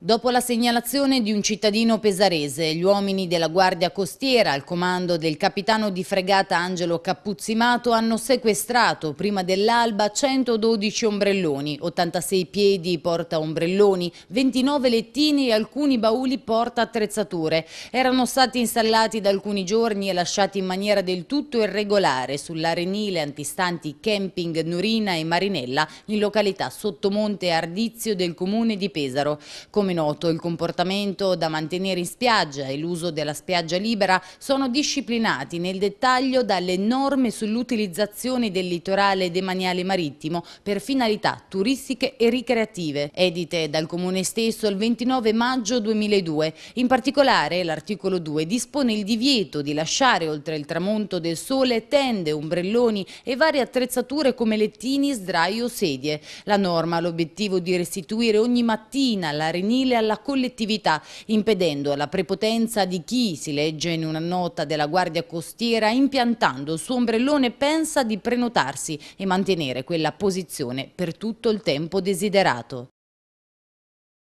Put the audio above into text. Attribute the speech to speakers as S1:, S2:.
S1: Dopo la segnalazione di un cittadino pesarese, gli uomini della Guardia Costiera al comando del capitano di fregata Angelo Cappuzzimato hanno sequestrato prima dell'alba 112 ombrelloni, 86 piedi porta ombrelloni, 29 lettini e alcuni bauli porta attrezzature. Erano stati installati da alcuni giorni e lasciati in maniera del tutto irregolare sull'arenile antistanti camping Nurina e Marinella in località Sottomonte Ardizio del comune di Pesaro. Come come noto il comportamento da mantenere in spiaggia e l'uso della spiaggia libera sono disciplinati nel dettaglio dalle norme sull'utilizzazione del litorale demaniale marittimo per finalità turistiche e ricreative, edite dal Comune stesso il 29 maggio 2002. In particolare l'articolo 2 dispone il divieto di lasciare oltre il tramonto del sole tende, ombrelloni e varie attrezzature come lettini, sdraio o sedie. La norma ha l'obiettivo di restituire ogni mattina alla femminile alla collettività, impedendo la prepotenza di chi, si legge in una nota della Guardia Costiera, impiantando il suo ombrellone pensa di prenotarsi e mantenere quella posizione per tutto il tempo desiderato.